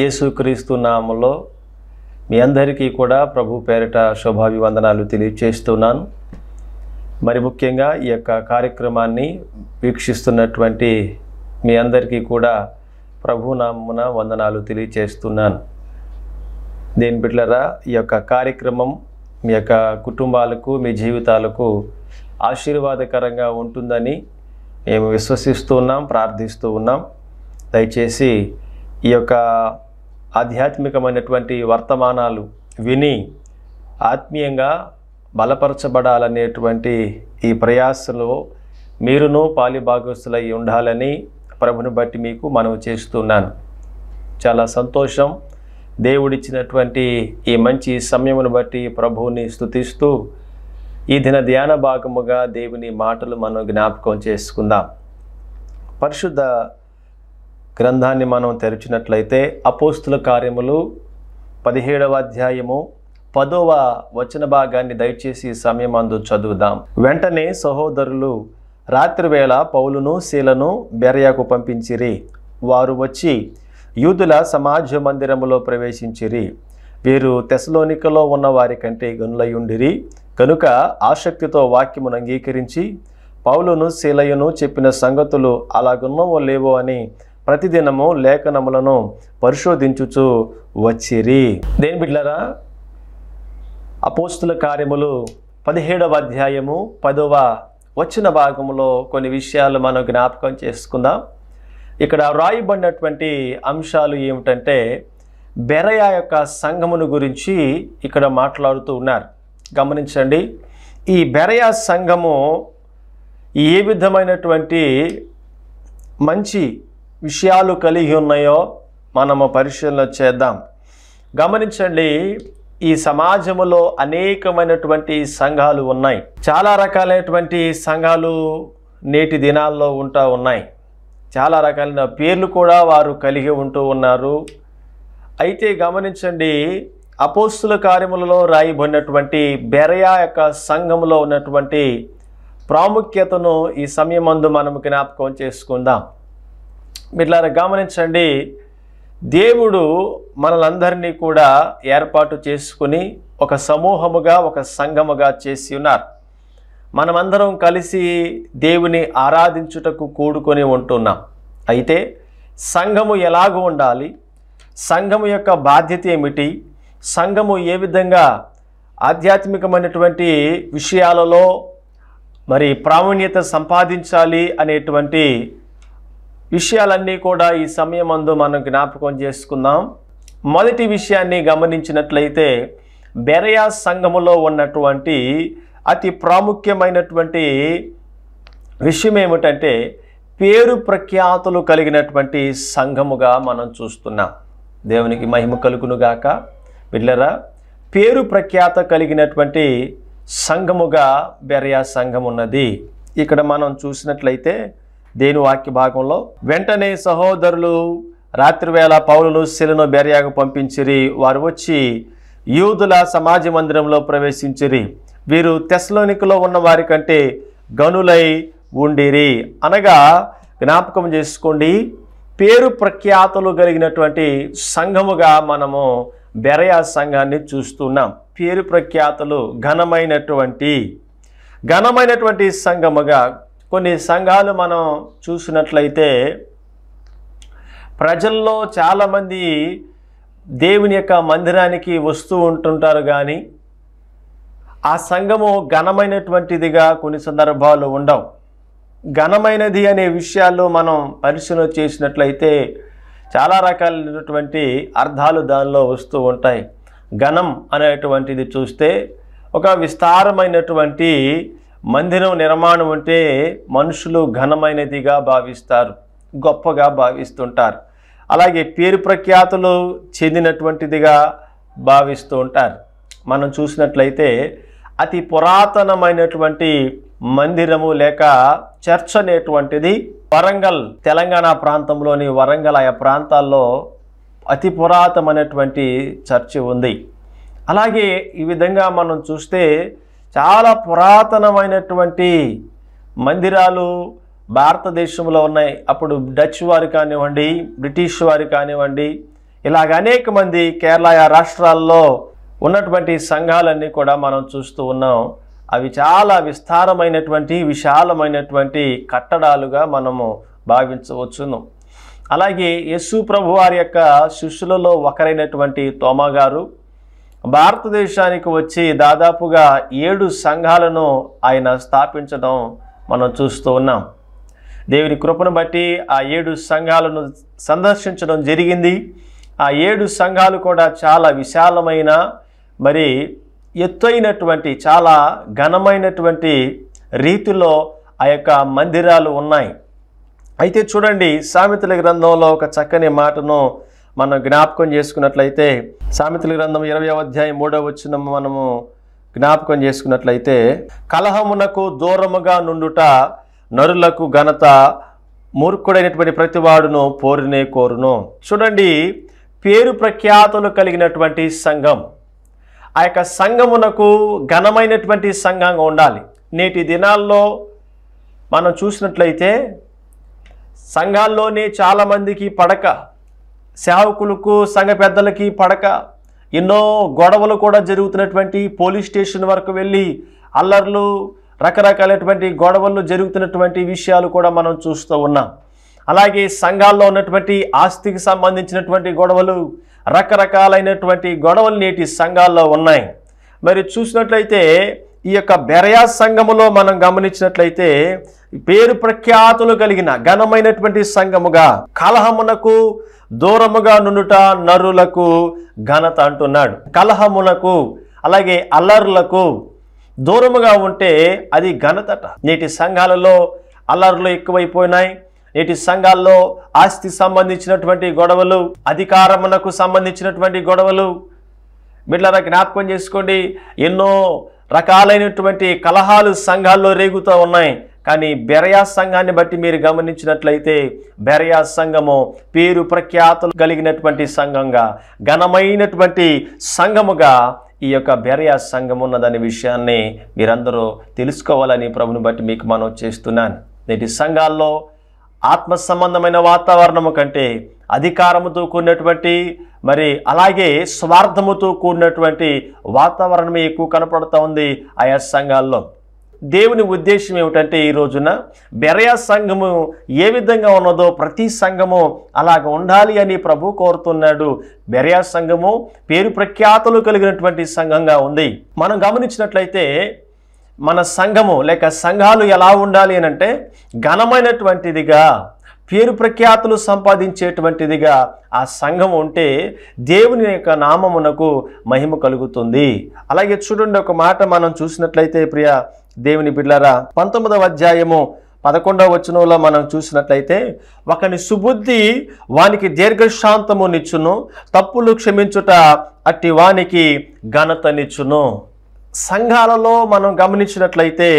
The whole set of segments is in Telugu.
యేసుక్రీస్తు నామంలో మీ అందరికీ కూడా ప్రభు పేరిట శుభాభివందనాలు తెలియచేస్తున్నాను మరి ముఖ్యంగా ఈ యొక్క కార్యక్రమాన్ని వీక్షిస్తున్నటువంటి మీ అందరికీ కూడా ప్రభునామమున వందనాలు తెలియచేస్తున్నాను దేని బిడ్డరా ఈ యొక్క కార్యక్రమం మీ యొక్క కుటుంబాలకు మీ జీవితాలకు ఆశీర్వాదకరంగా ఉంటుందని మేము విశ్వసిస్తూ ఉన్నాం ప్రార్థిస్తూ ఉన్నాం దయచేసి ఈ యొక్క ఆధ్యాత్మికమైనటువంటి వర్తమానాలు విని ఆత్మీయంగా బలపరచబడాలనేటువంటి ఈ ప్రయాసలో మీరును పాలిభాగస్తులై ఉండాలని ప్రభుని బట్టి మీకు మనవి చేస్తున్నాను చాలా సంతోషం దేవుడిచ్చినటువంటి ఈ మంచి సమయమును బట్టి ప్రభువుని స్థుతిస్తూ ఈ దిన ధ్యాన భాగముగా దేవుని మాటలు మనం జ్ఞాపకం చేసుకుందాం పరిశుద్ధ గ్రంథాన్ని మనం తెరిచినట్లయితే అపోస్తుల కార్యములు పదిహేడవ అధ్యాయము పదవ వచన భాగాన్ని దయచేసి సమయం అందు చదువుదాం వెంటనే సహోదరులు రాత్రివేళ పౌలును శీలను బెరయాకు పంపించిరి వారు వచ్చి యూదుల సమాజ మందిరములో ప్రవేశించిరి వీరు తెసలోనికలో ఉన్న వారి కంటే గనులయుండిరి కనుక ఆసక్తితో వాక్యమును అంగీకరించి పౌలును శీలయును చెప్పిన సంగతులు అలాగున్నవో లేవో అని ప్రతిదినము లేఖనములను పరిశోధించుచు వచ్చిరి దేని బిడ్లరా అపోస్తుల కార్యములు పదిహేడవ అధ్యాయము పదవ వచ్చిన భాగంలో కొన్ని విషయాలు మనం జ్ఞాపకం చేసుకుందాం ఇక్కడ రాయిబడినటువంటి అంశాలు ఏమిటంటే బెరయా యొక్క సంఘమును గురించి ఇక్కడ మాట్లాడుతూ ఉన్నారు గమనించండి ఈ బెరయా సంఘము ఏ విధమైనటువంటి మంచి విషయాలు కలిగి ఉన్నాయో మనము పరిశీలన చేద్దాం గమనించండి ఈ సమాజంలో అనేకమైనటువంటి సంఘాలు ఉన్నాయి చాలా రకాలైనటువంటి సంఘాలు నేటి దినాల్లో ఉంటా ఉన్నాయి చాలా రకాలైన పేర్లు కూడా వారు కలిగి ఉంటూ ఉన్నారు అయితే గమనించండి అపోస్తుల కార్యములలో రాయిబడినటువంటి బెరయా యొక్క సంఘంలో ఉన్నటువంటి ప్రాముఖ్యతను ఈ సమయం మనం జ్ఞాపకం చేసుకుందాం మిట్లాన గమనించండి దేవుడు మనలందరినీ కూడా ఏర్పాటు చేసుకుని ఒక సమూహముగా ఒక సంఘముగా చేసి ఉన్నారు మనమందరం కలిసి దేవుని ఆరాధించుటకు కూడుకొని ఉంటున్నాం అయితే సంఘము ఎలాగ ఉండాలి సంఘము యొక్క బాధ్యత ఏమిటి సంఘము ఏ విధంగా ఆధ్యాత్మికమైనటువంటి విషయాలలో మరి ప్రావీణ్యత సంపాదించాలి అనేటువంటి విషయాలన్నీ కూడా ఈ సమయం అందు మనం జ్ఞాపకం చేసుకుందాం మొదటి విషయాన్ని గమనించినట్లయితే బెరయా సంఘములో ఉన్నటువంటి అతి ప్రాముఖ్యమైనటువంటి విషయం ఏమిటంటే పేరు ప్రఖ్యాతులు కలిగినటువంటి సంఘముగా మనం చూస్తున్నాం దేవునికి మహిమ కలుగునుగాక బిడ్లరా పేరు ప్రఖ్యాత కలిగినటువంటి సంఘముగా బెరయా సంఘం ఉన్నది ఇక్కడ మనం చూసినట్లయితే దేని వాక్య భాగంలో వెంటనే సహోదరులు రాత్రివేళ పౌరులు శిలను బెర్యాకు పంపించిరి వారు వచ్చి యూదుల సమాజ మందిరంలో ప్రవేశించిరి వీరు తెస్లోనికలో ఉన్న వారి కంటే గనులై ఉండిరి అనగా జ్ఞాపకం చేసుకోండి పేరు ప్రఖ్యాతులు కలిగినటువంటి సంఘముగా మనము బెరయా సంఘాన్ని చూస్తున్నాం పేరు ప్రఖ్యాతులు ఘనమైనటువంటి ఘనమైనటువంటి సంఘముగా కొన్ని సంఘాలు మనం చూసినట్లయితే ప్రజల్లో చాలామంది దేవుని యొక్క మందిరానికి వస్తూ ఉంటుంటారు కానీ ఆ సంఘము ఘనమైనటువంటిదిగా కొన్ని సందర్భాలు ఉండవు ఘనమైనది అనే విషయాల్లో మనం పరిశీలన చేసినట్లయితే చాలా రకాలైనటువంటి అర్థాలు దానిలో వస్తూ ఉంటాయి ఘనం అనేటువంటిది చూస్తే ఒక విస్తారమైనటువంటి మందిరం నిర్మాణం అంటే మనుషులు ఘనమైనదిగా భావిస్తారు గొప్పగా భావిస్తుంటారు అలాగే పేరు ప్రఖ్యాతులు చెందినటువంటిదిగా భావిస్తూ ఉంటారు మనం చూసినట్లయితే అతి పురాతనమైనటువంటి మందిరము లేక చర్చ్ అనేటువంటిది వరంగల్ తెలంగాణ ప్రాంతంలోని వరంగల్ ఆయా ప్రాంతాల్లో అతి పురాతనమైనటువంటి చర్చి ఉంది అలాగే ఈ విధంగా మనం చూస్తే చాలా పురాతనమైనటువంటి మందిరాలు భారతదేశంలో ఉన్నాయి అప్పుడు డచ్ వారు కానివ్వండి బ్రిటిష్ వారు కానివ్వండి ఇలాగ అనేక మంది కేరళ రాష్ట్రాల్లో ఉన్నటువంటి సంఘాలన్నీ కూడా మనం చూస్తూ ఉన్నాం అవి చాలా విస్తారమైనటువంటి విశాలమైనటువంటి కట్టడాలుగా మనము భావించవచ్చును అలాగే యశు ప్రభు వారి యొక్క శిష్యులలో ఒకరైనటువంటి తోమగారు భారతదేశానికి వచ్చి దాదాపుగా ఏడు సంఘాలను ఆయన స్థాపించడం మనం చూస్తూ ఉన్నాం దేవుని కృపను బట్టి ఆ ఏడు సంఘాలను సందర్శించడం జరిగింది ఆ ఏడు సంఘాలు కూడా చాలా విశాలమైన మరి ఎత్తైనటువంటి చాలా ఘనమైనటువంటి రీతిలో ఆ యొక్క మందిరాలు ఉన్నాయి అయితే చూడండి సామెతల గ్రంథంలో ఒక చక్కని మాటను మనం జ్ఞాపకం చేసుకున్నట్లయితే సామెతల గ్రంథం ఇరవై అధ్యాయం మూడవ వచ్చిన మనము జ్ఞాపకం చేసుకున్నట్లయితే కలహమునకు దూరముగా నుండుట నరులకు ఘనత మూర్ఖుడైనటువంటి ప్రతివాడును పోరునే కోరును చూడండి పేరు ప్రఖ్యాతులు కలిగినటువంటి సంఘం ఆ యొక్క సంఘమునకు ఘనమైనటువంటి సంఘంగా ఉండాలి నేటి దినాల్లో మనం చూసినట్లయితే సంఘాల్లోనే చాలామందికి పడక సేవకులకు సంఘ పెద్దలకి పడక ఎన్నో గొడవలు కూడా జరుగుతున్నటువంటి పోలీస్ స్టేషన్ వరకు వెళ్ళి అల్లర్లు రకరకాలైనటువంటి గొడవలు జరుగుతున్నటువంటి విషయాలు కూడా మనం చూస్తూ ఉన్నాం అలాగే సంఘాల్లో ఉన్నటువంటి ఆస్తికి సంబంధించినటువంటి గొడవలు రకరకాలైనటువంటి గొడవలు నేటి సంఘాల్లో ఉన్నాయి మరి చూసినట్లయితే ఈ యొక్క బెరయా సంఘములో మనం గమనించినట్లయితే పేరు ప్రఖ్యాతులు కలిగిన ఘనమైనటువంటి సంఘముగా కలహమునకు దూరముగా నుండుట నరులకు ఘనత అంటున్నాడు కలహమునకు అలాగే అల్లర్లకు దూరముగా ఉంటే అది ఘనతట నేటి సంఘాలలో అల్లర్లు ఎక్కువైపోయినాయి నేటి సంఘాల్లో ఆస్తి సంబంధించినటువంటి గొడవలు అధికారమునకు సంబంధించినటువంటి గొడవలు బిడ్డల జ్ఞాపకం చేసుకోండి ఎన్నో రకాలైనటువంటి కలహాలు సంఘాల్లో రేగుతూ ఉన్నాయి కానీ బెరయా సంఘాన్ని బట్టి మీరు గమనించినట్లయితే బెరయా సంఘము పేరు ప్రఖ్యాతలు కలిగినటువంటి సంఘంగా ఘనమైనటువంటి సంఘముగా ఈ యొక్క బెరయా సంఘం ఉన్నదనే విషయాన్ని మీరందరూ తెలుసుకోవాలని ప్రభుని బట్టి మీకు మనం చేస్తున్నాను నేటి సంఘాల్లో ఆత్మ సంబంధమైన వాతావరణము కంటే అధికారముతో కూడినటువంటి మరి అలాగే స్వార్థముతో కూడినటువంటి వాతావరణమే ఎక్కువ కనపడుతూ ఉంది ఆయా సంఘాల్లో దేవుని ఉద్దేశం ఏమిటంటే ఈ రోజున బెరయా సంఘము ఏ విధంగా ఉన్నదో ప్రతి సంఘము అలాగ ఉండాలి అని ప్రభు కోరుతున్నాడు బెరయా సంఘము పేరు ప్రఖ్యాతులు కలిగినటువంటి సంఘంగా ఉంది మనం గమనించినట్లయితే మన సంఘము లేక సంఘాలు ఎలా ఉండాలి అని అంటే ఘనమైనటువంటిదిగా పేరు ప్రఖ్యాతులు సంపాదించేటువంటిదిగా ఆ సంఘం ఉంటే దేవుని యొక్క నామమునకు మహిమ కలుగుతుంది అలాగే చూడండి ఒక మాట మనం చూసినట్లయితే ప్రియ దేవుని బిడ్లారా పంతొమ్మిదవ అధ్యాయము పదకొండవ వచనంలో మనం చూసినట్లయితే ఒకని సుబుద్ధి వానికి దీర్ఘశాంతము నిచ్చును తప్పులు క్షమించుట అట్టి వానికి ఘనతనిచ్చును సంఘాలలో మనం గమనించినట్లయితే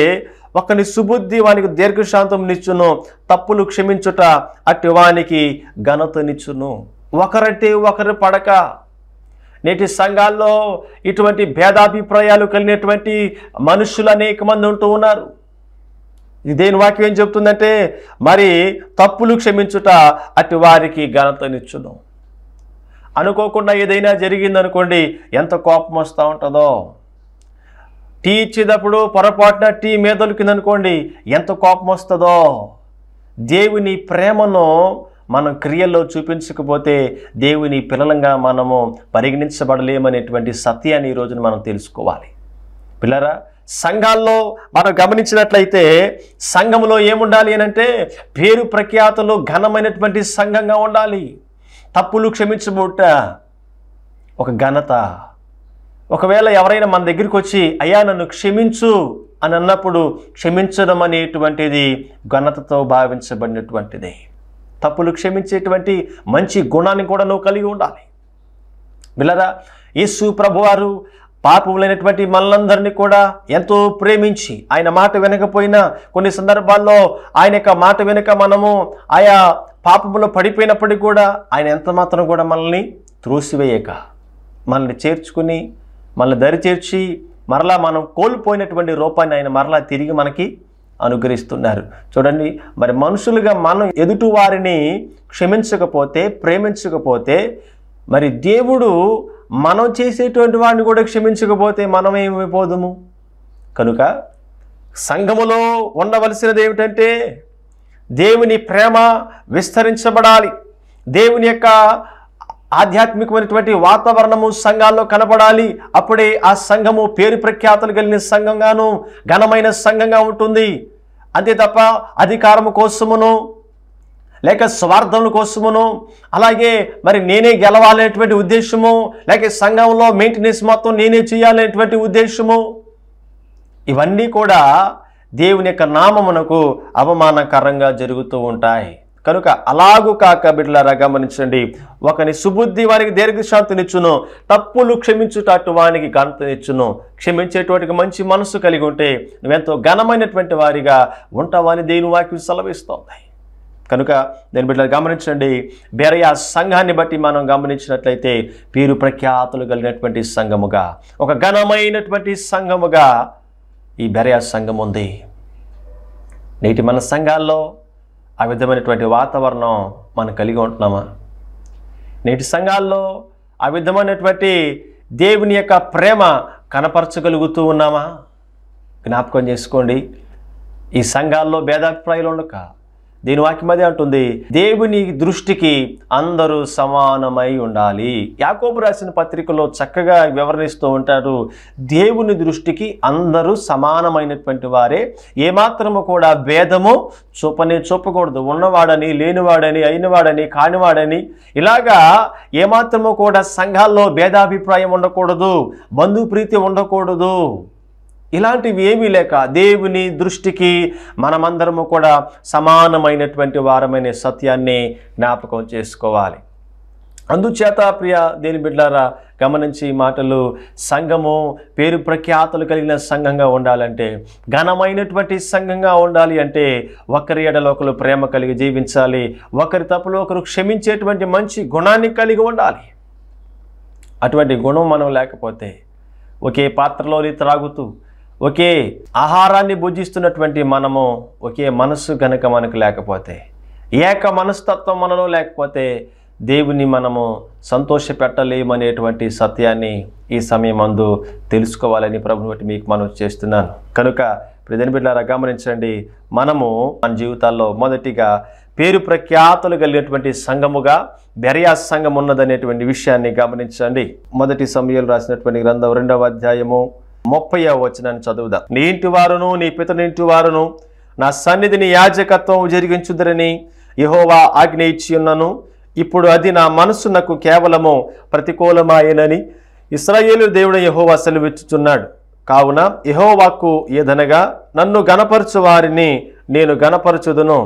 ఒకని సుబుద్ధి వానికి దీర్ఘశాంతం నిచ్చును తప్పులు క్షమించుట అట్టి వానికి ఘనతనిచ్చును ఒకరంటే ఒకరు పడక నేటి సంఘాల్లో ఇటువంటి భేదాభిప్రాయాలు కలిగినటువంటి మనుషులు అనేక మంది ఉంటూ ఉన్నారు దేని వాక్యం ఏం చెప్తుందంటే మరి తప్పులు క్షమించుట అటు వారికి ఘనతనిచ్చును అనుకోకుండా ఏదైనా జరిగిందనుకోండి ఎంత కోపం వస్తూ ఉంటుందో టీ ఇచ్చేటప్పుడు పొరపాటున టీ మీద దొరికిందనుకోండి ఎంత కోపం వస్తుందో దేవుని ప్రేమను మనం క్రియల్లో చూపించకపోతే దేవుని పిల్లలంగా మనము పరిగణించబడలేమనేటువంటి సత్యాన్ని ఈ మనం తెలుసుకోవాలి పిల్లరా సంఘాల్లో మనం గమనించినట్లయితే సంఘంలో ఏముండాలి అనంటే పేరు ప్రఖ్యాతలు ఘనమైనటువంటి సంఘంగా ఉండాలి తప్పులు క్షమించబోట ఒక ఘనత ఒకవేళ ఎవరైనా మన దగ్గరికి వచ్చి అయ్యా నన్ను క్షమించు అని అన్నప్పుడు క్షమించడం అనేటువంటిది ఘనతతో భావించబడినటువంటిది తప్పులు క్షమించేటువంటి మంచి గుణాన్ని కూడా నువ్వు కలిగి ఉండాలి బిలరా యేసు ప్రభు వారు పాపములైనటువంటి మనలందరినీ కూడా ఎంతో ప్రేమించి ఆయన మాట వినకపోయినా కొన్ని సందర్భాల్లో ఆయన యొక్క మాట వెనుక మనము ఆయా పాపములో పడిపోయినప్పటికీ కూడా ఆయన ఎంత మాత్రం కూడా మనల్ని త్రోసివేయక మనల్ని చేర్చుకుని మనల్ని దరి చేర్చి మరలా మనం కోల్పోయినటువంటి రూపాన్ని ఆయన మరలా తిరిగి మనకి అనుగ్రహిస్తున్నారు చూడండి మరి మనుషులుగా మనం ఎదుటి వారిని క్షమించకపోతే ప్రేమించకపోతే మరి దేవుడు మనం చేసేటువంటి వాడిని కూడా క్షమించకపోతే మనం ఏమైపోదుము కనుక సంఘములో ఉండవలసినది ఏమిటంటే దేవుని ప్రేమ విస్తరించబడాలి దేవుని యొక్క ఆధ్యాత్మికమైనటువంటి వాతావరణము సంఘాల్లో కనపడాలి అప్పుడే ఆ సంఘము పేరు ప్రఖ్యాతలు కలిగిన సంఘంగాను ఘనమైన సంఘంగా ఉంటుంది అంతే తప్ప అధికారము కోసమును లేక స్వార్థముల కోసమును అలాగే మరి నేనే గెలవాలనేటువంటి ఉద్దేశము లేక సంఘంలో మెయింటెనెన్స్ మొత్తం నేనే చేయాలనేటువంటి ఉద్దేశము ఇవన్నీ కూడా దేవుని యొక్క నామమునకు అవమానకరంగా జరుగుతూ ఉంటాయి కనుక అలాగు కాక బిడ్డలారా గమనించండి ఒకని సుబుద్ధి వానికి దీర్ఘశాంతినిచ్చును తప్పులు క్షమించుటట్టు వానికి ఘనతనిచ్చును క్షమించేటువంటి మంచి మనసు కలిగి ఉంటే నువ్వెంతో ఘనమైనటువంటి వారిగా ఉంటావని దేని వాకి సెలవిస్తోంది కనుక నేను బిడ్డలు గమనించండి బెరయా సంఘాన్ని బట్టి మనం గమనించినట్లయితే పేరు ప్రఖ్యాతులు కలిగినటువంటి సంఘముగా ఒక ఘనమైనటువంటి సంఘముగా ఈ బెరయా సంఘం ఉంది నేటి మన సంఘాల్లో ఆ విధమైనటువంటి వాతావరణం మనం కలిగి ఉంటున్నామా నేటి సంఘాల్లో ఆ విధమైనటువంటి దేవుని యొక్క ప్రేమ కనపరచగలుగుతూ ఉన్నామా జ్ఞాపకం చేసుకోండి ఈ సంఘాల్లో భేదాభిప్రాయాలు ఉండక దీని వాక్యం అదే అంటుంది దేవుని దృష్టికి అందరూ సమానమై ఉండాలి యాకోబు రాసిన పత్రికలో చక్కగా వివరణిస్తూ ఉంటారు దేవుని దృష్టికి అందరూ సమానమైనటువంటి వారే ఏమాత్రము కూడా భేదము చూపని చూపకూడదు ఉన్నవాడని లేనివాడని అయినవాడని కానివాడని ఇలాగా ఏమాత్రము కూడా సంఘాల్లో భేదాభిప్రాయం ఉండకూడదు బంధుప్రీతి ఉండకూడదు ఇలాంటివి ఏమీ లేక దేవుని దృష్టికి మనమందరము కూడా సమానమైనటువంటి వారమైన సత్యాన్ని జ్ఞాపకం చేసుకోవాలి అందుచేత ప్రియ దేని బిడ్డారా గమనించి మాటలు సంఘము పేరు ప్రఖ్యాతలు కలిగిన సంఘంగా ఉండాలంటే ఘనమైనటువంటి సంఘంగా ఉండాలి అంటే ఒకరి ఎడలో ఒకరు ప్రేమ కలిగి జీవించాలి ఒకరి తప్పులో ఒకరు క్షమించేటువంటి మంచి గుణాన్ని కలిగి ఉండాలి అటువంటి గుణం మనం లేకపోతే ఒకే పాత్రలోని త్రాగుతూ ఒకే ఆహారాన్ని భుజిస్తున్నటువంటి మనము ఒకే మనస్సు కనుక మనకు లేకపోతే ఏక మనస్తత్వం మనలో లేకపోతే దేవుని మనము సంతోష పెట్టలేమనేటువంటి సత్యాన్ని ఈ సమయం అందు తెలుసుకోవాలని ప్రభుని బట్టి మీకు మనం చేస్తున్నాను కనుక ప్రజని బిడ్డారా గమనించండి మనము మన జీవితాల్లో మొదటిగా పేరు ప్రఖ్యాతులు కలిగినటువంటి సంఘముగా బెరయా సంఘం ఉన్నదనేటువంటి విషయాన్ని గమనించండి మొదటి సమయంలో రాసినటువంటి గ్రంథం రెండవ అధ్యాయము ముప్పై వచనాన్ని చదువుదా నీ ఇంటి వారును నీ పితనింటి వారును నా సన్నిధిని యాజకత్వం జరిగించుదరని యహోవా ఆజ్ఞ ఇచ్చి ఇప్పుడు అది నా నాకు కేవలము ప్రతికూలమాయనని ఇస్రాయేలు దేవుడు యహోవా సెలవిచ్చుచున్నాడు కావున యహోవాకు ఏదనగా నన్ను గనపరచు వారిని నేను గనపరచుదును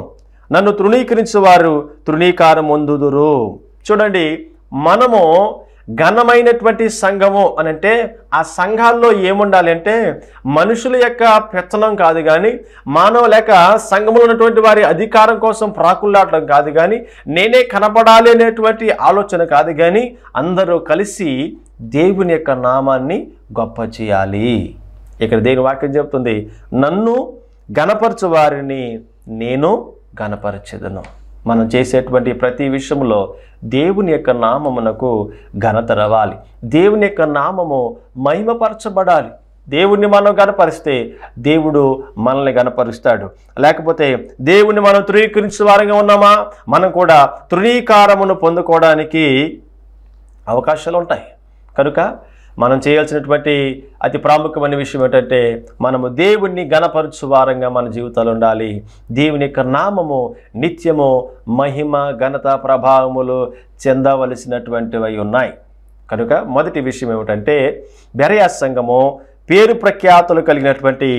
నన్ను తృణీకరించు వారు తృణీకారం చూడండి మనము ఘనమైనటువంటి సంఘము అని అంటే ఆ సంఘాల్లో ఏముండాలి అంటే మనుషుల యొక్క పెత్తనం కాదు కానీ మానవ లేక సంఘములు ఉన్నటువంటి వారి అధికారం కోసం ప్రాకులాడడం కాదు కానీ నేనే కనపడాలి అనేటువంటి ఆలోచన కాదు కానీ అందరూ కలిసి దేవుని యొక్క నామాన్ని గొప్ప చేయాలి ఇక్కడ దేని వాక్యం చెప్తుంది నన్ను గణపరచు వారిని నేను గణపరచెదను మనం చేసేటువంటి ప్రతి విషయంలో దేవుని యొక్క నామమునకు ఘనత రావాలి దేవుని యొక్క నామము మహిమపరచబడాలి దేవుణ్ణి మనం గనపరిస్తే దేవుడు మనల్ని గనపరుస్తాడు లేకపోతే దేవుణ్ణి మనం తృణీకరించిన వారంగా ఉన్నామా మనం కూడా తృణీకారమును పొందుకోవడానికి అవకాశాలు ఉంటాయి కనుక మనం చేయాల్సినటువంటి అతి ప్రాముఖ్యమైన విషయం ఏంటంటే మనము దేవుణ్ణి గణపరచు వారంగా మన జీవితాలు ఉండాలి దేవుని యొక్క నామము నిత్యము మహిమ ఘనత ప్రభావములు చెందవలసినటువంటివి ఉన్నాయి కనుక మొదటి విషయం ఏమిటంటే బెరయా సంఘము పేరు ప్రఖ్యాతులు కలిగినటువంటి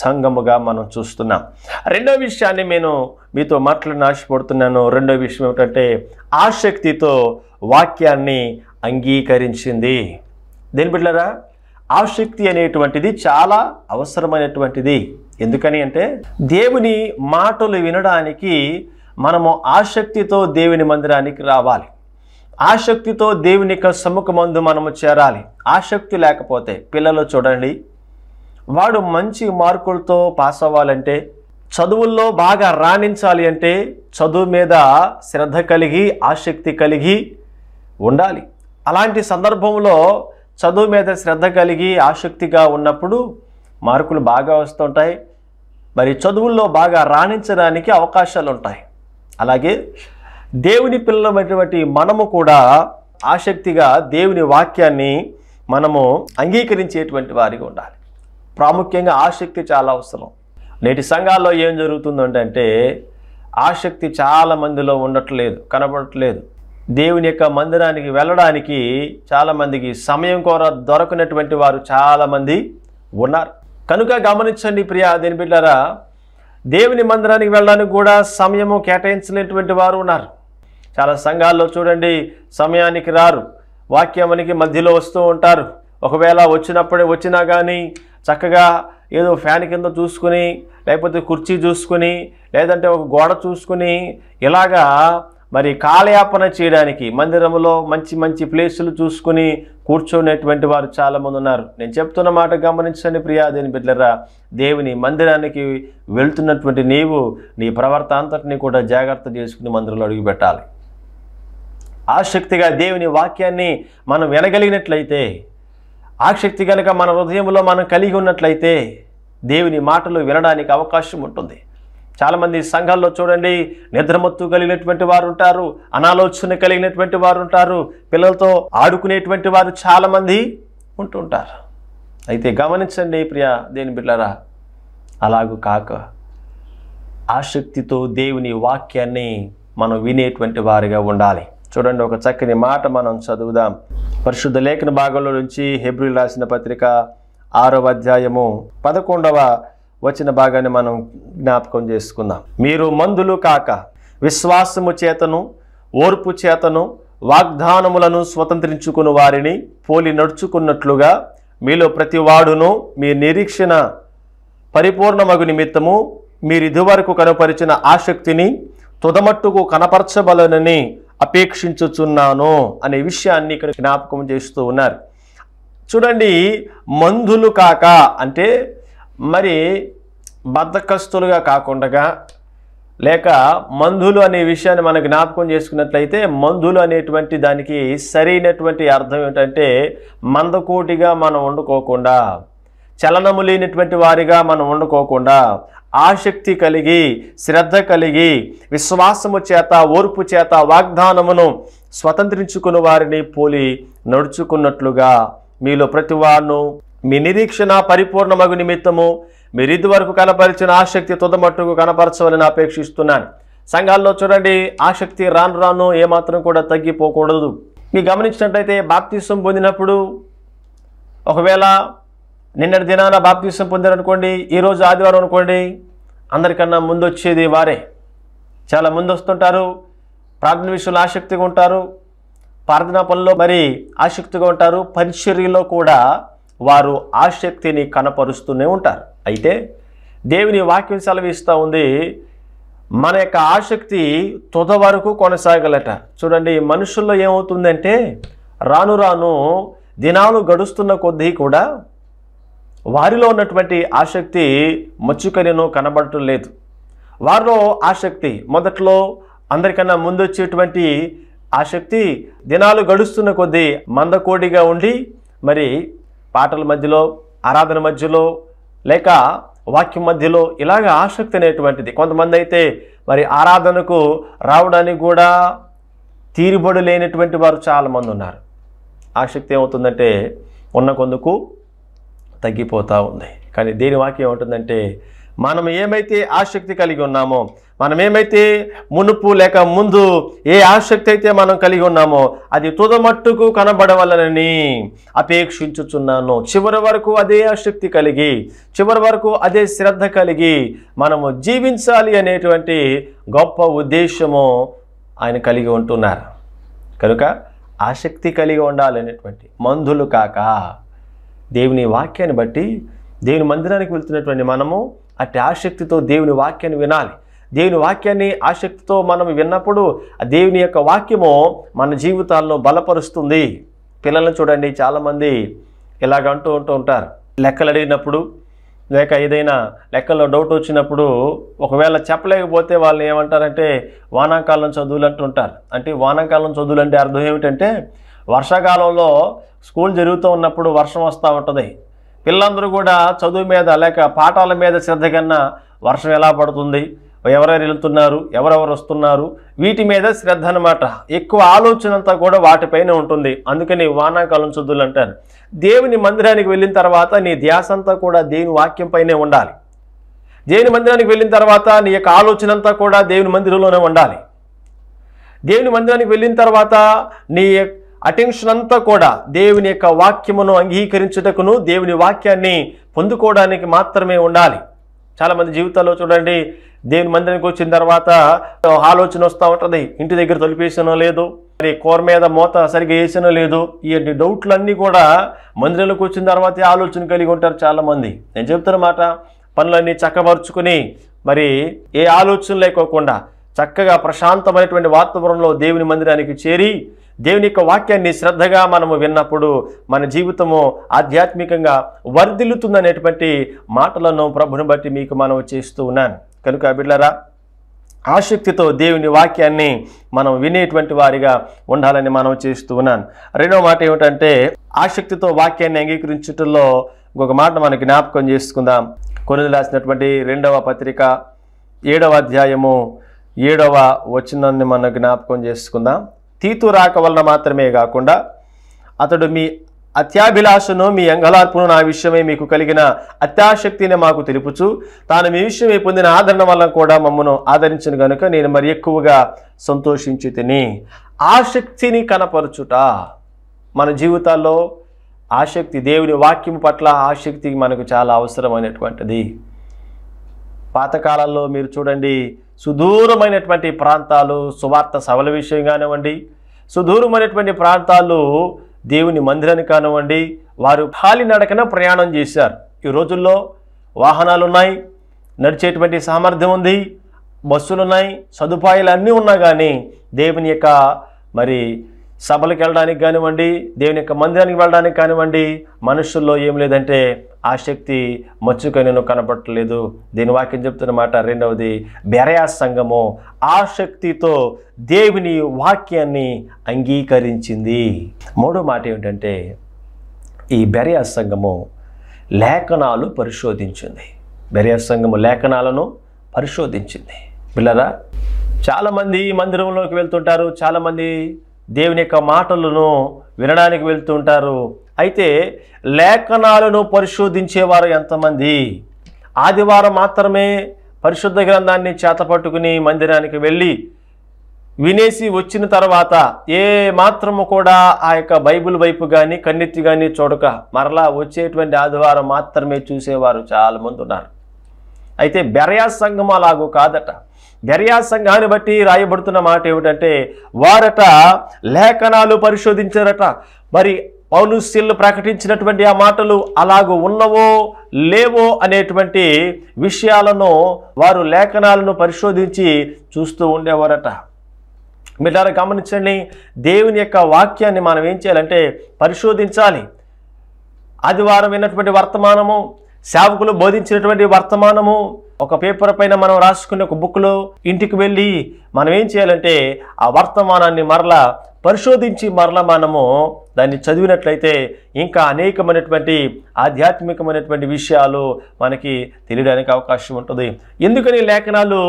సంఘముగా మనం చూస్తున్నాం రెండో విషయాన్ని నేను మీతో మాట్లాడిన ఆశపడుతున్నాను రెండో విషయం ఏమిటంటే ఆసక్తితో వాక్యాన్ని అంగీకరించింది దేని బిడ్డరా ఆసక్తి అనేటువంటిది చాలా అవసరమైనటువంటిది ఎందుకని అంటే దేవుని మాటలు వినడానికి మనము ఆసక్తితో దేవుని మందిరానికి రావాలి ఆసక్తితో దేవుని యొక్క మందు మనము చేరాలి ఆసక్తి లేకపోతే పిల్లలు చూడండి వాడు మంచి మార్కులతో పాస్ అవ్వాలంటే చదువుల్లో బాగా రాణించాలి అంటే చదువు మీద శ్రద్ధ కలిగి ఆసక్తి కలిగి ఉండాలి అలాంటి సందర్భంలో చదువు మీద శ్రద్ధ కలిగి ఆసక్తిగా ఉన్నప్పుడు మార్కులు బాగా వస్తుంటాయి మరి చదువుల్లో బాగా రాణించడానికి అవకాశాలు ఉంటాయి అలాగే దేవుని పిల్లలమైనటువంటి మనము కూడా ఆసక్తిగా దేవుని వాక్యాన్ని మనము అంగీకరించేటువంటి వారిగా ఉండాలి ప్రాముఖ్యంగా ఆసక్తి చాలా అవసరం నేటి సంఘాల్లో ఏం జరుగుతుందంటే ఆసక్తి చాలా మందిలో ఉండట్లేదు కనబడట్లేదు దేవుని యొక్క మందిరానికి వెళ్ళడానికి చాలామందికి సమయం కోర దొరకనటువంటి వారు చాలామంది ఉన్నారు కనుక గమనించండి ప్రియా దీని బిడ్డారా దేవుని మందిరానికి వెళ్ళడానికి కూడా సమయము కేటాయించలేటువంటి వారు ఉన్నారు చాలా సంఘాల్లో చూడండి సమయానికి రారు వాక్యానికి మధ్యలో వస్తూ ఉంటారు ఒకవేళ వచ్చినప్పుడే వచ్చినా కానీ చక్కగా ఏదో ఫ్యాన్ కింద చూసుకుని లేకపోతే కుర్చీ చూసుకుని లేదంటే ఒక గోడ చూసుకుని ఇలాగా మరి కాలయాపన చేయడానికి మందిరంలో మంచి మంచి ప్లేసులు చూసుకుని కూర్చునేటువంటి వారు చాలామంది ఉన్నారు నేను చెప్తున్న మాట గమనించండి ప్రియా దేని బిడ్డరా దేవుని మందిరానికి వెళ్తున్నటువంటి నీవు నీ ప్రవర్త అంతటిని కూడా జాగ్రత్త చేసుకుని మందిరంలో అడుగుపెట్టాలి ఆసక్తిగా దేవుని వాక్యాన్ని మనం వినగలిగినట్లయితే ఆసక్తి కనుక మన హృదయంలో మనం కలిగి ఉన్నట్లయితే దేవుని మాటలు వినడానికి అవకాశం ఉంటుంది చాలామంది సంఘాల్లో చూడండి నిద్రమత్తు కలిగినటువంటి వారు ఉంటారు అనాలోచన కలిగినటువంటి వారు ఉంటారు పిల్లలతో ఆడుకునేటువంటి వారు చాలామంది ఉంటుంటారు అయితే గమనించండి ప్రియ దేని బిడ్డరా అలాగూ కాక ఆసక్తితో దేవుని వాక్యాన్ని మనం వినేటువంటి వారిగా ఉండాలి చూడండి ఒక చక్కని మాట మనం చదువుదాం పరిశుద్ధ లేఖన భాగంలో నుంచి హెబ్రిల్ రాసిన పత్రిక ఆరవ అధ్యాయము పదకొండవ వచ్చిన భాగాన్ని మనం జ్ఞాపకం చేసుకుందాం మీరు మందులు కాక విశ్వాసము చేతను ఓర్పు చేతను వాగ్దానములను స్వతంత్రించుకుని వారిని పోలి నడుచుకున్నట్లుగా మీలో ప్రతి వాడును మీ నిరీక్షణ పరిపూర్ణమగు నిమిత్తము మీరు ఇదివరకు కనపరిచిన ఆసక్తిని తుదమట్టుకు కనపరచబలనని అపేక్షించుచున్నాను అనే విషయాన్ని ఇక్కడ జ్ఞాపకం చేస్తూ ఉన్నారు చూడండి మందులు కాక అంటే మరి బద్దకస్తులుగా కాకుండా లేక మంధులు అనే విషయాన్ని మనం జ్ఞాపకం చేసుకున్నట్లయితే మంధులు అనేటువంటి దానికి సరైనటువంటి అర్థం ఏమిటంటే మందకోటిగా మనం వండుకోకుండా చలనము లేనటువంటి వారిగా మనం వండుకోకుండా ఆసక్తి కలిగి శ్రద్ధ కలిగి విశ్వాసము చేత ఓర్పు చేత వాగ్దానమును స్వతంత్రించుకున్న వారిని పోలి నడుచుకున్నట్లుగా మీలో ప్రతి వాడును మీ నిరీక్షణ పరిపూర్ణ మగు నిమిత్తము మీరిది వరకు కనపరిచిన ఆసక్తి తుదమట్టుకు కనపరచవలని అపేక్షిస్తున్నాను సంఘాల్లో చూడండి ఆసక్తి రాను రాను ఏమాత్రం కూడా తగ్గిపోకూడదు మీరు గమనించినట్లయితే బాప్తీసం పొందినప్పుడు ఒకవేళ నిన్నటి దినాన బాప్తీసం పొందారనుకోండి ఈరోజు ఆదివారం అనుకోండి అందరికన్నా ముందు వచ్చేది వారే చాలా ముందు వస్తుంటారు ప్రార్థన విషయంలో ఆసక్తిగా ఉంటారు ప్రార్థనా పనుల్లో మరి ఆసక్తిగా ఉంటారు పరిచర్యలో కూడా వారు ఆసక్తిని కనపరుస్తూనే ఉంటారు అయితే దేవుని వాక్యం సెలవిస్తూ ఉంది మన యొక్క ఆసక్తి తుద వరకు కొనసాగలట చూడండి మనుషుల్లో ఏమవుతుందంటే రాను రాను దినాలు గడుస్తున్న కొద్దీ కూడా వారిలో ఉన్నటువంటి ఆసక్తి మచ్చుకరిను కనబడటం లేదు వారిలో ఆసక్తి మొదట్లో అందరికన్నా ముందు వచ్చేటువంటి ఆసక్తి దినాలు గడుస్తున్న కొద్దీ మందకోడిగా ఉండి మరి పాటల మధ్యలో ఆరాధన మధ్యలో లేక వాక్యం మధ్యలో ఇలాగ ఆసక్తి అనేటువంటిది కొంతమంది అయితే మరి ఆరాధనకు రావడానికి కూడా తీరుబడి లేనటువంటి వారు చాలామంది ఉన్నారు ఆసక్తి ఏమవుతుందంటే ఉన్న కొందుకు తగ్గిపోతూ ఉంది కానీ దేని వాక్యం ఏమంటుందంటే మనం ఏమైతే ఆసక్తి కలిగి ఉన్నామో మనం ఏమైతే మునుపు లేక ముందు ఏ ఆసక్తి అయితే మనం కలిగి ఉన్నామో అది తుదమట్టుకు కనబడవలనని అపేక్షించుచున్నాను చివరి వరకు అదే ఆసక్తి కలిగి చివరి వరకు అదే శ్రద్ధ కలిగి మనము జీవించాలి అనేటువంటి గొప్ప ఉద్దేశము ఆయన కలిగి ఉంటున్నారు కనుక ఆసక్తి కలిగి ఉండాలనేటువంటి మందులు కాక దేవుని వాక్యాన్ని బట్టి దేవుని మందిరానికి వెళ్తున్నటువంటి మనము అట్టి ఆసక్తితో దేవుని వాక్యాన్ని వినాలి దేవుని వాక్యాన్ని ఆసక్తితో మనం విన్నప్పుడు ఆ దేవుని యొక్క వాక్యము మన జీవితాల్లో బలపరుస్తుంది పిల్లలను చూడండి చాలామంది ఇలాగ అంటూ ఉంటూ ఉంటారు లెక్కలు అడిగినప్పుడు లేక ఏదైనా లెక్కల్లో డౌట్ వచ్చినప్పుడు ఒకవేళ చెప్పలేకపోతే వాళ్ళు ఏమంటారంటే వానాకాలం చదువులు అంటుంటారు అంటే వానాకాలం చదువులు అంటే అర్థం ఏమిటంటే వర్షాకాలంలో స్కూల్ జరుగుతూ ఉన్నప్పుడు వర్షం వస్తూ ఉంటుంది పిల్లలందరూ కూడా చదువు మీద లేక పాఠాల మీద శ్రద్ధ కన్నా వర్షం ఎలా పడుతుంది ఎవరెవరు వెళ్తున్నారు ఎవరెవరు వస్తున్నారు వీటి మీద శ్రద్ధ అనమాట ఎక్కువ ఆలోచన అంతా కూడా వాటిపైన ఉంటుంది అందుకని వానాకాలం చదువులు అంటారు దేవుని మందిరానికి వెళ్ళిన తర్వాత నీ ధ్యాస అంతా కూడా దేవుని వాక్యంపైనే ఉండాలి దేవుని మందిరానికి వెళ్ళిన తర్వాత నీ యొక్క ఆలోచన అంతా కూడా దేవుని మందిరంలోనే ఉండాలి దేవుని మందిరానికి వెళ్ళిన తర్వాత నీ అటెన్షన్ అంతా కూడా దేవుని యొక్క వాక్యమును అంగీకరించుటకును దేవుని వాక్యాన్ని పొందుకోవడానికి మాత్రమే ఉండాలి చాలామంది జీవితాల్లో చూడండి దేవుని మందిరానికి వచ్చిన తర్వాత ఆలోచన వస్తూ ఉంటుంది ఇంటి దగ్గర తొలిపేసానో లేదు మరి కూర మీద మూత సరిగా వేసానో లేదు ఇవన్నీ డౌట్లన్నీ కూడా మందిరంలోకి వచ్చిన తర్వాతే ఆలోచన కలిగి ఉంటారు చాలామంది నేను చెప్తున్నమాట పనులన్నీ చక్కబరుచుకుని మరి ఏ ఆలోచన లేకోకుండా చక్కగా ప్రశాంతమైనటువంటి వాతావరణంలో దేవుని మందిరానికి చేరి దేవుని యొక్క వాక్యాన్ని శ్రద్ధగా మనము విన్నప్పుడు మన జీవితము ఆధ్యాత్మికంగా వర్ధిల్లుతుందనేటువంటి మాటలను ప్రభుని బట్టి మీకు మనం చేస్తూ ఉన్నాను కనుక బిడ్డరా ఆసక్తితో దేవుని వాక్యాన్ని మనం వినేటువంటి వారిగా ఉండాలని మనం చేస్తూ ఉన్నాను రెండో మాట ఏమిటంటే ఆసక్తితో వాక్యాన్ని అంగీకరించటంలో ఒక మాట మనం జ్ఞాపకం చేసుకుందాం కొన్ని రాసినటువంటి రెండవ పత్రిక ఏడవ అధ్యాయము ఏడవ వచ్చిందని మనం జ్ఞాపకం చేసుకుందాం తీతు రాక వలన మాత్రమే కాకుండా అతడు మీ అత్యాభిలాషను మీ ఎంగలార్పును నా విషయమై మీకు కలిగిన అత్యాశక్తిని మాకు తెలుపుచు తాను మీ విషయమై పొందిన ఆదరణ వలన కూడా మమ్మను ఆదరించను గనుక నేను మరి ఎక్కువగా సంతోషించి తిని ఆసక్తిని కనపరుచుట మన జీవితాల్లో ఆసక్తి దేవుని వాక్యం పట్ల ఆసక్తి మనకు చాలా అవసరమైనటువంటిది పాతకాలంలో మీరు చూడండి సుదూరమైనటువంటి ప్రాంతాలు సువార్త సవల విషయం కానివ్వండి సుదూరమైనటువంటి ప్రాంతాల్లో దేవుని మందిరాన్ని కానివ్వండి వారు నడకన ప్రయాణం చేశారు ఈ రోజుల్లో వాహనాలు ఉన్నాయి నడిచేటువంటి సామర్థ్యం ఉంది బస్సులు ఉన్నాయి సదుపాయాలు అన్నీ ఉన్నా కానీ దేవుని యొక్క మరి సభలకు వెళ్ళడానికి కానివ్వండి దేవుని యొక్క మందిరానికి వెళ్ళడానికి కానివ్వండి మనుషుల్లో ఏం లేదంటే ఆ శక్తి మచ్చుకైనను కనపట్టలేదు దీని వాక్యం చెప్తున్న మాట రెండవది బెరయా సంఘము ఆ శక్తితో దేవుని వాక్యాన్ని అంగీకరించింది మూడో మాట ఏమిటంటే ఈ బెరయా సంఘము లేఖనాలు పరిశోధించింది బెరయా సంఘము లేఖనాలను పరిశోధించింది పిల్లరా చాలామంది మందిరంలోకి వెళ్తుంటారు చాలామంది దేవుని యొక్క మాటలను వినడానికి వెళ్తుంటారు అయితే లేఖనాలను పరిశోధించేవారు ఎంతమంది ఆదివారం మాత్రమే పరిశుద్ధ గ్రంథాన్ని చేతపట్టుకుని మందిరానికి వెళ్ళి వినేసి వచ్చిన తర్వాత ఏ మాత్రము కూడా ఆ యొక్క బైబిల్ వైపు కానీ కన్నెత్తి కానీ చూడక మరలా వచ్చేటువంటి ఆదివారం మాత్రమే చూసేవారు చాలామంది ఉన్నారు అయితే బెరయా సంఘం అలాగూ కాదట గర్యా సంఘాన్ని బట్టి రాయబడుతున్న మాట ఏమిటంటే వారట లేఖనాలు పరిశోధించారట మరి పౌలు ప్రకటించినటువంటి ఆ మాటలు అలాగూ ఉన్నవో లేవో అనేటువంటి విషయాలను వారు లేఖనాలను పరిశోధించి చూస్తూ ఉండేవారట మీరు గమనించండి దేవుని యొక్క వాక్యాన్ని మనం ఏం చేయాలంటే పరిశోధించాలి ఆదివారం విన్నటువంటి వర్తమానము సేవకులు బోధించినటువంటి వర్తమానము ఒక పేపర్ పైన మనం రాసుకునే ఒక బుక్లో ఇంటికి వెళ్ళి మనం ఏం చేయాలంటే ఆ వర్తమానాన్ని మరలా పరిశోధించి మరలా మనము దాన్ని చదివినట్లయితే ఇంకా అనేకమైనటువంటి ఆధ్యాత్మికమైనటువంటి విషయాలు మనకి తెలియడానికి అవకాశం ఉంటుంది ఎందుకని లేఖనాలు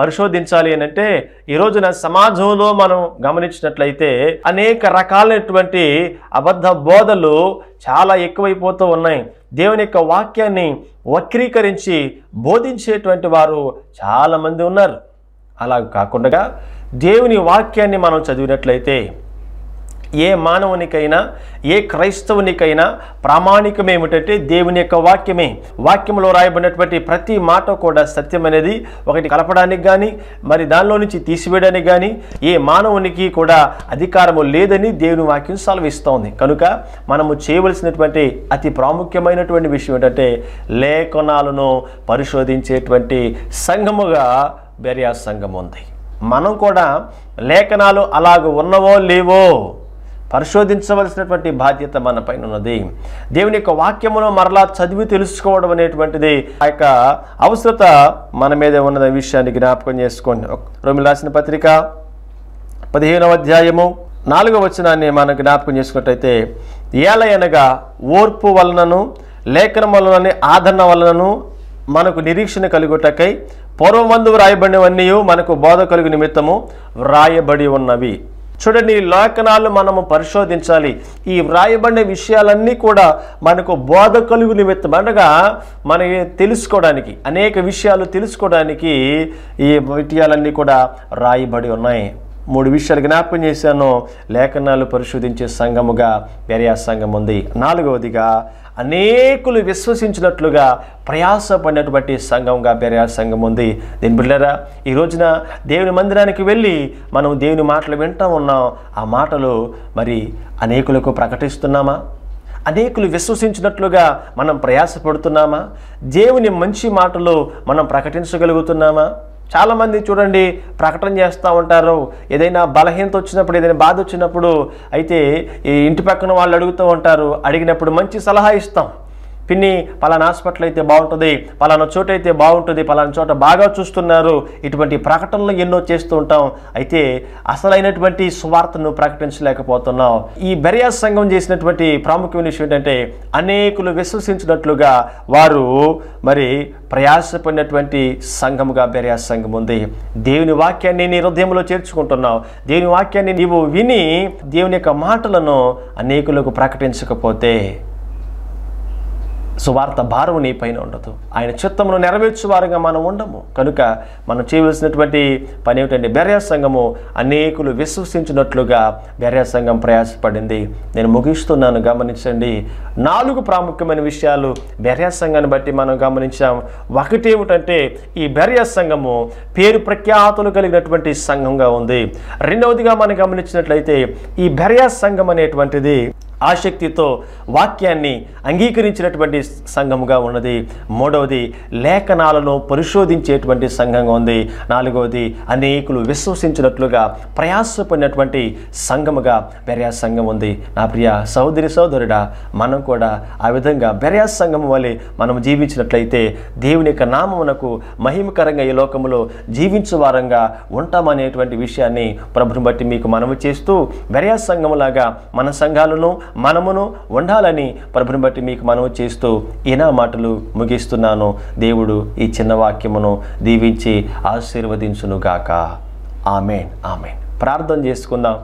పరిశోధించాలి అని అంటే ఈ రోజున సమాజంలో మనం గమనించినట్లయితే అనేక రకాలైనటువంటి అబద్ధ బోధలు చాలా ఎక్కువైపోతూ ఉన్నాయి దేవుని యొక్క వాక్యాన్ని వక్రీకరించి బోధించేటువంటి వారు చాలామంది ఉన్నారు అలా కాకుండా దేవుని వాక్యాన్ని మనం చదివినట్లయితే ఏ మానవునికైనా ఏ క్రైస్తవునికైనా ప్రామాణికం ఏమిటంటే దేవుని యొక్క వాక్యమే వాక్యంలో రాయబడినటువంటి ప్రతి మాట కూడా సత్యమనేది ఒకటి కలపడానికి కానీ మరి దానిలో నుంచి తీసివేయడానికి కానీ ఏ మానవునికి కూడా అధికారము లేదని దేవుని వాక్యం సెలవిస్తోంది కనుక మనము చేయవలసినటువంటి అతి ప్రాముఖ్యమైనటువంటి విషయం ఏంటంటే లేఖనాలను పరిశోధించేటువంటి సంఘముగా బెరియా సంఘం ఉంది మనం కూడా లేఖనాలు అలాగ ఉన్నవో లేవో పరిశోధించవలసినటువంటి బాధ్యత మన పైన ఉన్నది దేవుని యొక్క వాక్యమును మరలా చదివి తెలుసుకోవడం అనేటువంటిది ఆ యొక్క అవసరత మన మీద ఉన్నదే విషయాన్ని జ్ఞాపకం చేసుకోండి రోమిలు రాసిన పత్రిక పదిహేనవ అధ్యాయము నాలుగవ వచనాన్ని మనం జ్ఞాపకం చేసుకున్నట్టయితే ఏలయనగా ఓర్పు వలనను లేఖనం వలనని ఆదరణ వలనను మనకు నిరీక్షణ కలుగుటకై పూర్వమందు వ్రాయబడినవన్నీ మనకు బోధ కలుగు నిమిత్తము వ్రాయబడి ఉన్నవి చూడండి లేఖనాలు మనము పరిశోధించాలి ఈ వ్రాయబడిన విషయాలన్నీ కూడా మనకు బోధ కలుగు నిమిత్తం అనగా మనకి తెలుసుకోవడానికి అనేక విషయాలు తెలుసుకోవడానికి ఈ విషయాలన్నీ కూడా రాయబడి ఉన్నాయి మూడు విషయాలు జ్ఞాపకం చేశాను లేఖనాలు పరిశోధించే సంఘముగా వేరే సంఘం ఉంది నాలుగవదిగా అనేకులు విశ్వసించినట్లుగా ప్రయాసపడినటువంటి సంఘంగా బెరయా సంఘం ఉంది దీని బిడ్డరా ఈ రోజున దేవుని మందిరానికి వెళ్ళి మనం దేవుని మాటలు వింటూ ఉన్నాం ఆ మాటలు మరి అనేకులకు ప్రకటిస్తున్నామా అనేకులు విశ్వసించినట్లుగా మనం ప్రయాసపడుతున్నామా దేవుని మంచి మాటలు మనం ప్రకటించగలుగుతున్నామా చాలామంది చూడండి ప్రకటన చేస్తూ ఉంటారు ఏదైనా బలహీనత వచ్చినప్పుడు ఏదైనా బాధ వచ్చినప్పుడు అయితే ఈ ఇంటి పక్కన వాళ్ళు అడుగుతూ ఉంటారు అడిగినప్పుడు మంచి సలహా ఇస్తాం పిన్ని పలానా హాస్పిటల్ అయితే బాగుంటుంది పలానా చోట అయితే బాగుంటుంది పలానా చోట బాగా చూస్తున్నారు ఇటువంటి ప్రకటనలు ఎన్నో చేస్తూ ఉంటాం అయితే అసలైనటువంటి సువార్తను ప్రకటించలేకపోతున్నాం ఈ బెరియా సంఘం చేసినటువంటి ప్రాముఖ్యమైన విషయం ఏంటంటే అనేకులు విశ్వసించినట్లుగా వారు మరి ప్రయాసపడినటువంటి సంఘముగా బెరియా సంఘం ఉంది దేవుని వాక్యాన్ని నీ హృదయంలో చేర్చుకుంటున్నావు దేవుని వాక్యాన్ని నీవు విని దేవుని యొక్క మాటలను అనేకులకు ప్రకటించకపోతే సువార్త భారం నీ పైన ఉండదు ఆయన చిత్తమును వారుగా మనం ఉండము కనుక మనం చేయవలసినటువంటి పని ఏమిటంటే బెర్యా సంఘము అనేకులు విశ్వసించినట్లుగా బెర్యా సంఘం ప్రయాసపడింది నేను ముగిస్తున్నాను గమనించండి నాలుగు ప్రాముఖ్యమైన విషయాలు బెర్యా సంఘాన్ని బట్టి మనం గమనించాం ఒకటి ఏమిటంటే ఈ బెర్యా సంఘము పేరు ప్రఖ్యాతులు కలిగినటువంటి సంఘంగా ఉంది రెండవదిగా మనం గమనించినట్లయితే ఈ బెర్యా సంఘం అనేటువంటిది ఆసక్తితో వాక్యాన్ని అంగీకరించినటువంటి సంఘముగా ఉన్నది మూడవది లేఖనాలను పరిశోధించేటువంటి సంఘంగా ఉంది నాలుగవది అనేకులు విశ్వసించినట్లుగా ప్రయాసపడినటువంటి సంఘముగా బెర్యాస్ సంఘం ఉంది నా ప్రియ సహోదరి సోదరుడా మనం కూడా ఆ విధంగా బెర్యాస్ సంఘం వలె మనం జీవించినట్లయితే దేవుని యొక్క నామమునకు మహిమకరంగా ఈ లోకములో జీవించు వారంగా ఉంటామనేటువంటి విషయాన్ని ప్రభుని బట్టి మీకు మనము చేస్తూ బెర్యాస్ సంఘములాగా మన సంఘాలను మనమును ఉండాలని ప్రభుని బట్టి మీకు మనవి చేస్తూ ఈనా మాటలు ముగిస్తున్నాను దేవుడు ఈ చిన్న వాక్యమును దీవించి ఆశీర్వదించునుగాక ఆమెన్ ఆమెన్ ప్రార్థన చేసుకుందాం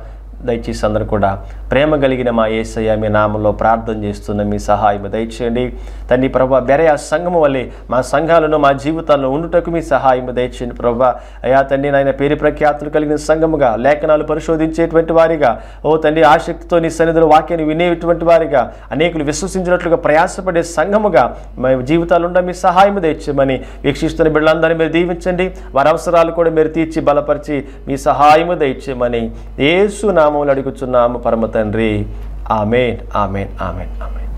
దయచేసి అందరూ కూడా ప్రేమ కలిగిన మా ఏసయ్య మీ నామంలో ప్రార్థన చేస్తున్న మీ సహాయం దయచేయండి తండ్రి ప్రభా బెరే ఆ సంఘం వల్లే మా సంఘాలను మా జీవితాల్లో ఉండుటకు మీ సహాయం దయచేయండి ప్రభా అయా తండ్రి నాయన పేరు ప్రఖ్యాతులు కలిగిన సంఘముగా లేఖనాలు పరిశోధించేటువంటి వారిగా ఓ తండ్రి ఆసక్తితో నీ సన్నిధులు వాక్యాన్ని వినేటువంటి వారిగా అనేకులు విశ్వసించినట్లుగా ప్రయాసపడే సంఘముగా మా జీవితాలు ఉండ మీ సహాయం దయచేయమని వీక్షిస్తున్న బిడ్డలందరినీ మీరు దీవించండి వారి అవసరాలు కూడా మీరు తీర్చి బలపరిచి మీ సహాయము దయచేయమని ఏసు నామంలో అడుగుచున్నాము పరమత తండ్రి ఆమెన్ ఆమెన్ ఆమెన్ ఆమెన్